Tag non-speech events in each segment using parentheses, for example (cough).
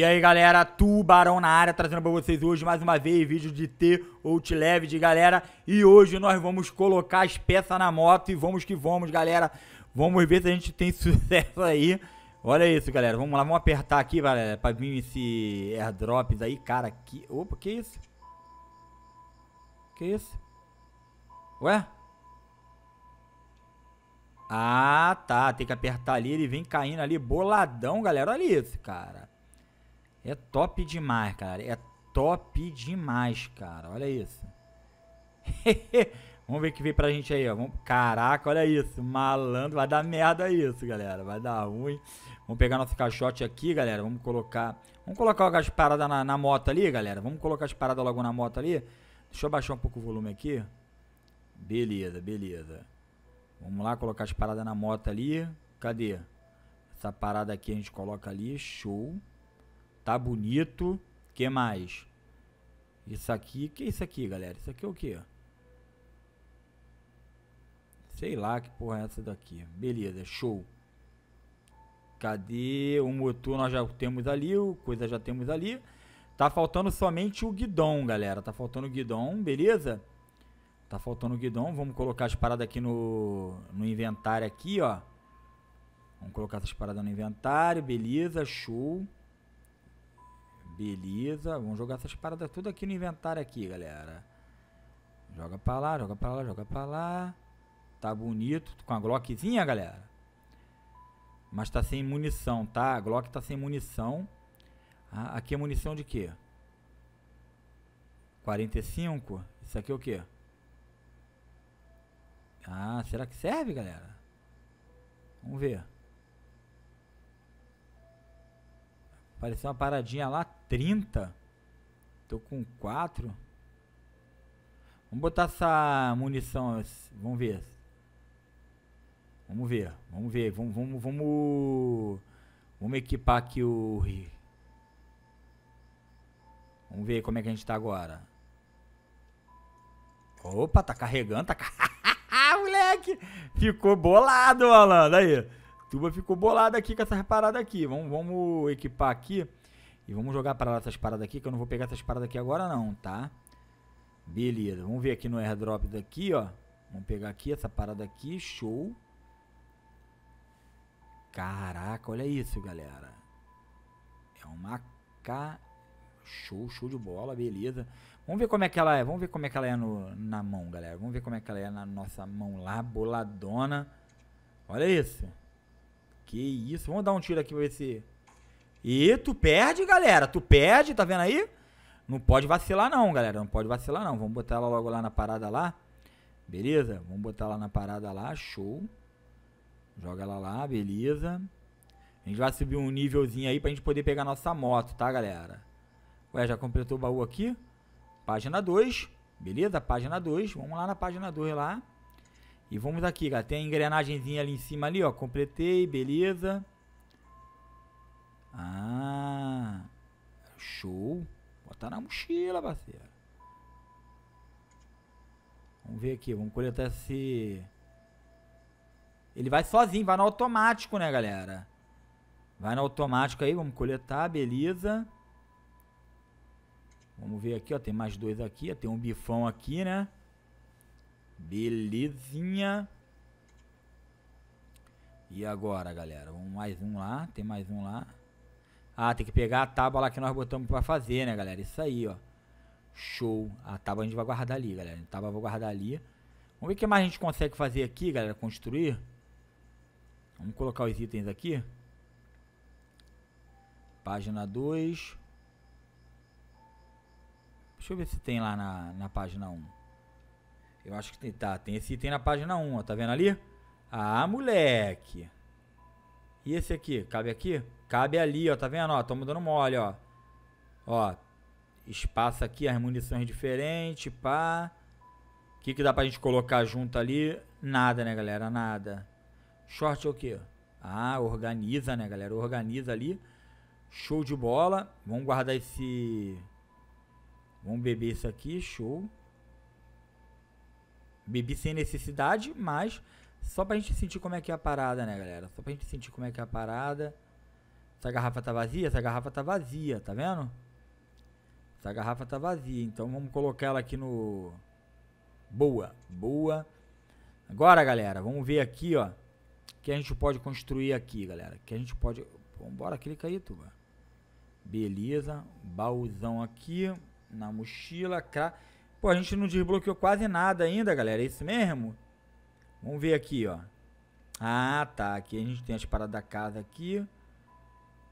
E aí galera, Tubarão na área, trazendo pra vocês hoje mais uma vez vídeo de T ou te leve de galera. E hoje nós vamos colocar as peças na moto e vamos que vamos galera. Vamos ver se a gente tem (laughs) sucesso aí. Olha isso galera, vamos lá, vamos apertar aqui galera, pra vir esse airdrops aí, cara, que... Opa, que isso? Que isso? Ué? Ah, tá, tem que apertar ali, ele vem caindo ali, boladão galera, olha isso cara. É top demais, cara. É top demais, cara. Olha isso. (laughs) Vamos ver o que vem pra gente aí, ó. Caraca, olha isso. Malandro. Vai dar merda isso, galera. Vai dar ruim. Vamos pegar nosso caixote aqui, galera. Vamos colocar... Vamos colocar as paradas na, na moto ali, galera. Vamos colocar as paradas logo na moto ali. Deixa eu baixar um pouco o volume aqui. Beleza, beleza. Vamos lá colocar as paradas na moto ali. Cadê? Essa parada aqui a gente coloca ali. Show. Tá bonito. que mais? Isso aqui, que é isso aqui, galera? Isso aqui é o que? Sei lá que porra é essa daqui. Beleza, show. Cadê o motor? Nós já temos ali, o coisa já temos ali. Tá faltando somente o guidão, galera. Tá faltando o guidão, beleza? Tá faltando o guidão. Vamos colocar as paradas aqui no, no inventário aqui, ó. Vamos colocar essas paradas no inventário, beleza, show. Beleza, vamos jogar essas paradas tudo aqui no inventário aqui, galera. Joga pra lá, joga pra lá, joga pra lá. Tá bonito, com a Glockzinha, galera. Mas tá sem munição, tá? A Glock tá sem munição. Ah, aqui é munição de quê? 45? Isso aqui é o quê? Ah, será que serve, galera? Vamos ver. Apareceu uma paradinha lá, 30. Tô com 4. Vamos botar essa munição. Vamos ver. Vamos ver. Vamos ver. Vamos. Vamos, vamos, vamos equipar aqui o. Vamos ver como é que a gente tá agora. Opa, tá carregando, tá carregando. (laughs) Ah, moleque! Ficou bolado, malandro. Aí. Tuba ficou bolada aqui com essas paradas aqui. Vamos, vamos equipar aqui. E vamos jogar para lá essas paradas aqui, que eu não vou pegar essas paradas aqui agora não, tá? Beleza, vamos ver aqui no airdrop daqui, ó. Vamos pegar aqui essa parada aqui, show. Caraca, olha isso, galera. É uma K... Show, show de bola, beleza. Vamos ver como é que ela é, vamos ver como é que ela é no, na mão, galera. Vamos ver como é que ela é na nossa mão lá, boladona. Olha isso. Que isso. Vamos dar um tiro aqui pra ver se. E tu perde, galera. Tu perde, tá vendo aí? Não pode vacilar, não, galera. Não pode vacilar, não. Vamos botar ela logo lá na parada lá. Beleza? Vamos botar ela na parada lá. Show. Joga ela lá, beleza. A gente vai subir um nívelzinho aí pra gente poder pegar nossa moto, tá, galera? Ué, já completou o baú aqui? Página 2. Beleza? Página 2. Vamos lá na página 2 lá. E vamos aqui, cara. Tem a engrenagemzinha ali em cima ali, ó. Completei, beleza. Ah. Show. Botar na mochila, parceiro. Vamos ver aqui. Vamos coletar esse... Ele vai sozinho, vai no automático, né, galera? Vai no automático aí, vamos coletar, beleza. Vamos ver aqui, ó, tem mais dois aqui, ó, tem um bifão aqui, né? Belezinha. E agora, galera? Vamos mais um lá. Tem mais um lá. Ah, tem que pegar a tábua lá que nós botamos pra fazer, né, galera? Isso aí, ó. Show. A tábua a gente vai guardar ali, galera. A tábua eu vou guardar ali. Vamos ver o que mais a gente consegue fazer aqui, galera. Construir. Vamos colocar os itens aqui. Página 2. Deixa eu ver se tem lá na, na página 1. Um. Eu acho que tem, tá, tem esse item na página 1, ó, tá vendo ali? Ah, moleque. E esse aqui, cabe aqui? Cabe ali, ó, tá vendo? Ó, tamo dando mole, ó. Ó, espaço aqui, as munições diferentes, pá. O que que dá pra gente colocar junto ali? Nada, né, galera? Nada. Short é o quê? Ah, organiza, né, galera? Organiza ali. Show de bola. Vamos guardar esse... Vamos beber isso aqui, show. Bebi sem necessidade, mas só pra gente sentir como é que é a parada, né, galera? Só pra gente sentir como é que é a parada. Essa garrafa tá vazia? Essa garrafa tá vazia, tá vendo? Essa garrafa tá vazia, então vamos colocar ela aqui no... Boa, boa. Agora, galera, vamos ver aqui, ó. O que a gente pode construir aqui, galera. O que a gente pode... Vambora, clica aí, tuba. Beleza. Baúzão aqui. Na mochila. Cra... Pô, a gente não desbloqueou quase nada ainda, galera. É isso mesmo? Vamos ver aqui, ó. Ah, tá. Aqui a gente tem as paradas da casa aqui.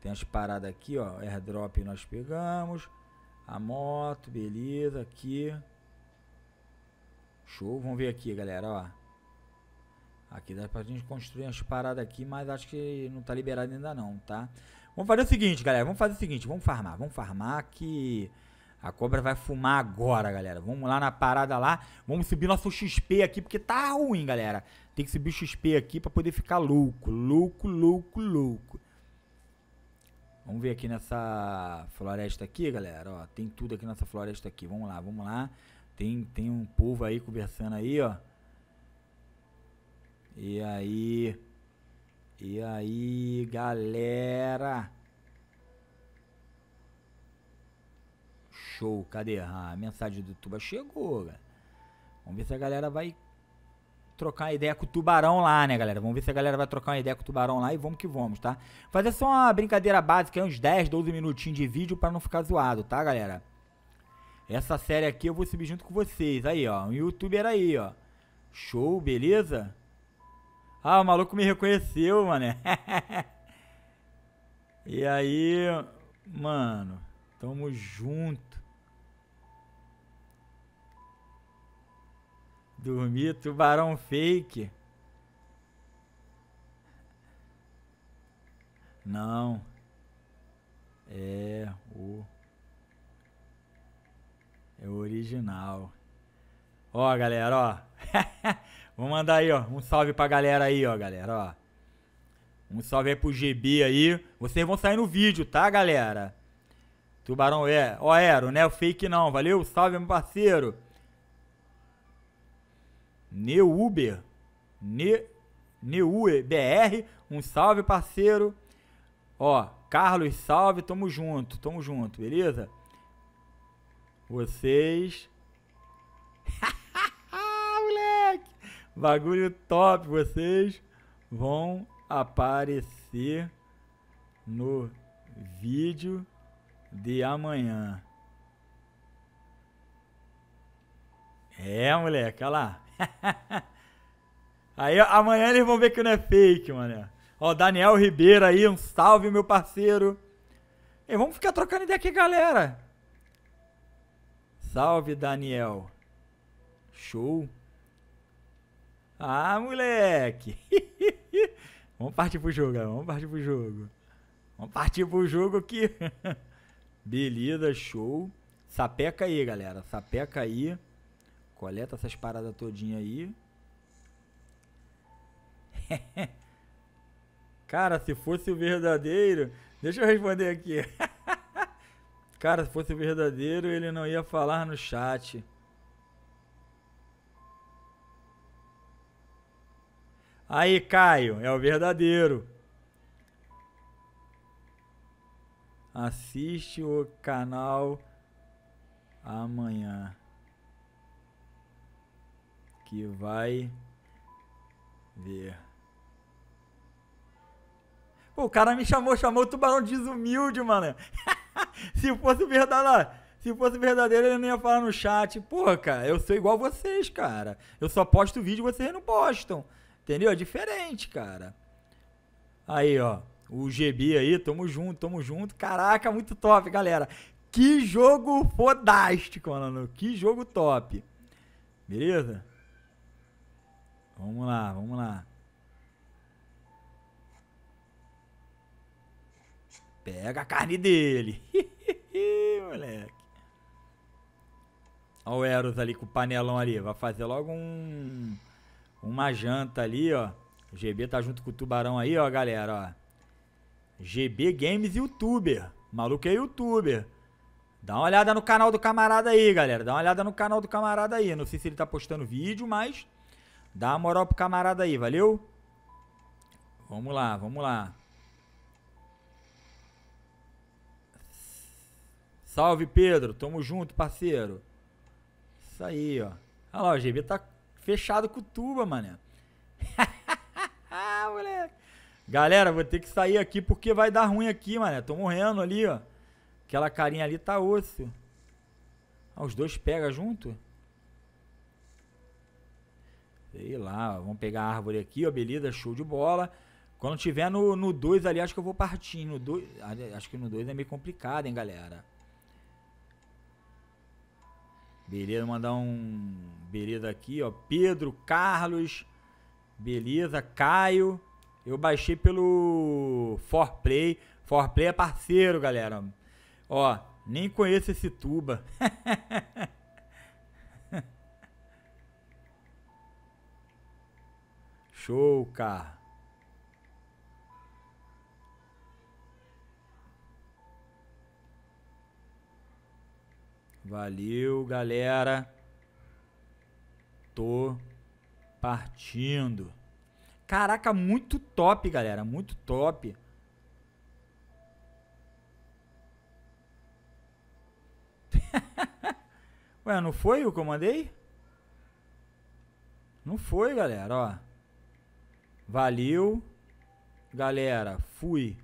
Tem as paradas aqui, ó. Airdrop nós pegamos. A moto, beleza. Aqui. Show. Vamos ver aqui, galera, ó. Aqui dá pra gente construir as paradas aqui, mas acho que não tá liberado ainda não, tá? Vamos fazer o seguinte, galera. Vamos fazer o seguinte. Vamos farmar. Vamos farmar que... A cobra vai fumar agora, galera. Vamos lá na parada lá. Vamos subir nosso XP aqui, porque tá ruim, galera. Tem que subir o XP aqui pra poder ficar louco. Louco, louco, louco. Vamos ver aqui nessa floresta aqui, galera. Ó, tem tudo aqui nessa floresta aqui. Vamos lá, vamos lá. Tem, tem um povo aí conversando aí, ó. E aí... E aí, galera... show, cadê? Ah, a mensagem do Tuba chegou, cara. Vamos ver se a galera vai trocar ideia com o Tubarão lá, né, galera? Vamos ver se a galera vai trocar uma ideia com o Tubarão lá e vamos que vamos, tá? Fazer só uma brincadeira básica uns 10, 12 minutinhos de vídeo para não ficar zoado, tá, galera? Essa série aqui eu vou subir junto com vocês. Aí, ó, um youtuber aí, ó. Show, beleza? Ah, o maluco me reconheceu, mano. (laughs) e aí, mano, tamo junto. Dormir tubarão fake. Não. É o É o original. Ó, galera, ó. (laughs) Vou mandar aí, ó, um salve pra galera aí, ó, galera, ó. Um salve aí pro GB aí. Vocês vão sair no vídeo, tá, galera? Tubarão é. Ó, não né? O fake não. Valeu, salve, meu parceiro. Neuber, ne, NeuBR, um salve parceiro. Ó, Carlos, salve, tamo junto, tamo junto, beleza? Vocês. (laughs) Moleque! Bagulho top, vocês vão aparecer no vídeo de amanhã. É, moleque, olha lá. (laughs) aí amanhã eles vão ver que não é fake, mano. Ó, Daniel Ribeiro aí, um salve, meu parceiro. E vamos ficar trocando ideia aqui, galera. Salve, Daniel. Show. Ah, moleque. (laughs) vamos partir pro jogo, galera. Vamos partir pro jogo. Vamos partir pro jogo aqui. (laughs) Beleza, show. Sapeca aí, galera. Sapeca aí. Coleta essas paradas todinha aí. (laughs) Cara, se fosse o verdadeiro. Deixa eu responder aqui. (laughs) Cara, se fosse o verdadeiro, ele não ia falar no chat. Aí, Caio, é o verdadeiro. Assiste o canal amanhã que vai ver. Pô, o cara me chamou, chamou o tubarão de desumilde, mano. (laughs) se fosse verdade, se fosse verdadeiro, ele não ia falar no chat. Pô, cara, eu sou igual vocês, cara. Eu só posto vídeo e vocês não postam. Entendeu? É diferente, cara. Aí, ó. O GB aí, tamo junto, tamo junto. Caraca, muito top, galera. Que jogo fodástico, mano. Que jogo top. Beleza? Vamos lá, vamos lá. Pega a carne dele. (laughs) Moleque. Olha o Eros ali com o panelão ali. Vai fazer logo um. Uma janta ali, ó. O GB tá junto com o tubarão aí, ó, galera, ó. GB Games Youtuber. maluco é youtuber. Dá uma olhada no canal do camarada aí, galera. Dá uma olhada no canal do camarada aí. Não sei se ele tá postando vídeo, mas Dá uma moral pro camarada aí, valeu? Vamos lá, vamos lá. Salve, Pedro. Tamo junto, parceiro. Isso aí, ó. Olha lá, o GB tá fechado com tuba, mané. (laughs) moleque. Galera, vou ter que sair aqui porque vai dar ruim aqui, mané. Tô morrendo ali, ó. Aquela carinha ali tá osso. Ah, os dois pega junto? Sei lá, vamos pegar a árvore aqui, ó, beleza, show de bola. Quando tiver no 2 ali, acho que eu vou partir. No dois, acho que no 2 é meio complicado, hein, galera. Beleza, mandar um. Beleza aqui, ó. Pedro, Carlos. Beleza, Caio. Eu baixei pelo Forplay. Forplay é parceiro, galera. Ó, nem conheço esse tuba. (laughs) Show, cara. Valeu, galera. Tô partindo. Caraca, muito top, galera. Muito top. (laughs) Ué, não foi o que eu mandei? Não foi, galera, ó. Valeu. Galera, fui.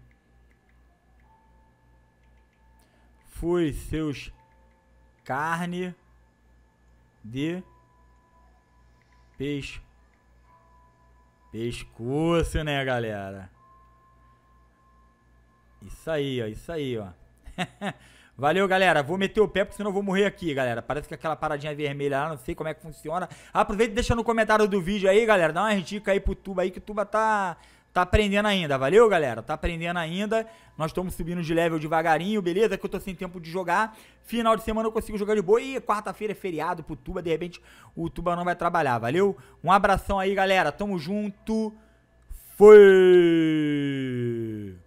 Fui, seus carne de peixe. Pescoço, né, galera? Isso aí, ó. Isso aí, ó. (laughs) Valeu, galera. Vou meter o pé, porque senão eu vou morrer aqui, galera. Parece que aquela paradinha vermelha lá, não sei como é que funciona. Aproveita e deixa no comentário do vídeo aí, galera. Dá uma dica aí pro Tuba aí, que o Tuba tá... Tá aprendendo ainda, valeu, galera? Tá aprendendo ainda. Nós estamos subindo de level devagarinho, beleza? Que eu tô sem tempo de jogar. Final de semana eu consigo jogar de boa. E quarta-feira é feriado pro Tuba. De repente o Tuba não vai trabalhar, valeu? Um abração aí, galera. Tamo junto. Fui!